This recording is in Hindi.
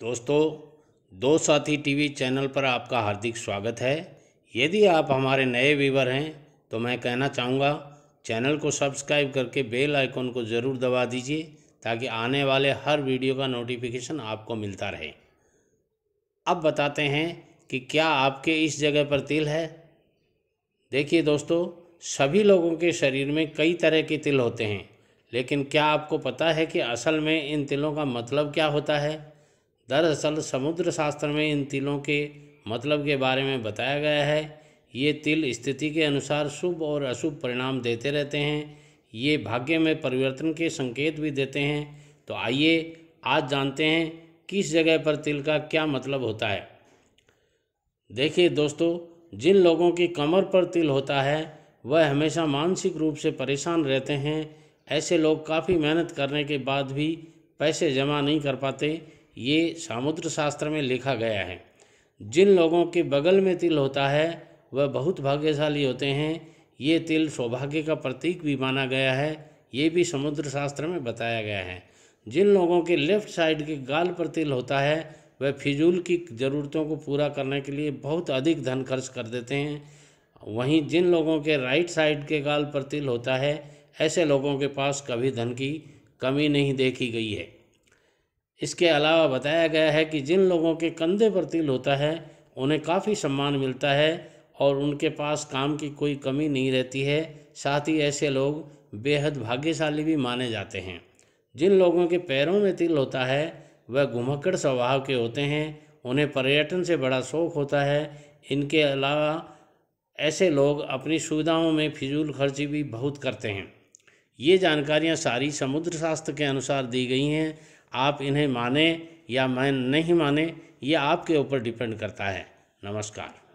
दोस्तों दो साथी टीवी चैनल पर आपका हार्दिक स्वागत है यदि आप हमारे नए व्यूवर हैं तो मैं कहना चाहूँगा चैनल को सब्सक्राइब करके बेल आइकॉन को ज़रूर दबा दीजिए ताकि आने वाले हर वीडियो का नोटिफिकेशन आपको मिलता रहे अब बताते हैं कि क्या आपके इस जगह पर तिल है देखिए दोस्तों सभी लोगों के शरीर में कई तरह के तिल होते हैं लेकिन क्या आपको पता है कि असल में इन तिलों का मतलब क्या होता है दरअसल समुद्र शास्त्र में इन तिलों के मतलब के बारे में बताया गया है ये तिल स्थिति के अनुसार शुभ और अशुभ परिणाम देते रहते हैं ये भाग्य में परिवर्तन के संकेत भी देते हैं तो आइए आज जानते हैं किस जगह पर तिल का क्या मतलब होता है देखिए दोस्तों जिन लोगों की कमर पर तिल होता है वह हमेशा मानसिक रूप से परेशान रहते हैं ऐसे लोग काफ़ी मेहनत करने के बाद भी पैसे जमा नहीं कर पाते ये सामुद्र शास्त्र में लिखा गया है जिन लोगों के बगल में तिल होता है वह बहुत भाग्यशाली होते हैं ये तिल सौभाग्य का प्रतीक भी माना गया है ये भी समुद्र शास्त्र में बताया गया है जिन लोगों के लेफ्ट साइड के गाल पर तिल होता है वह फिजूल की ज़रूरतों को पूरा करने के लिए बहुत अधिक धन खर्च कर देते हैं वहीं जिन लोगों के राइट साइड के गाल पर तिल होता है ऐसे लोगों के पास कभी धन की कमी नहीं देखी गई है इसके अलावा बताया गया है कि जिन लोगों के कंधे पर तिल होता है उन्हें काफ़ी सम्मान मिलता है और उनके पास काम की कोई कमी नहीं रहती है साथ ही ऐसे लोग बेहद भाग्यशाली भी माने जाते हैं जिन लोगों के पैरों में तिल होता है वह घुमक्कड़ स्वभाव के होते हैं उन्हें पर्यटन से बड़ा शौक होता है इनके अलावा ऐसे लोग अपनी सुविधाओं में फिजूल खर्ची भी बहुत करते हैं ये जानकारियाँ सारी समुद्र शास्त्र के अनुसार दी गई हैं आप इन्हें माने या मैं नहीं माने ये आपके ऊपर डिपेंड करता है नमस्कार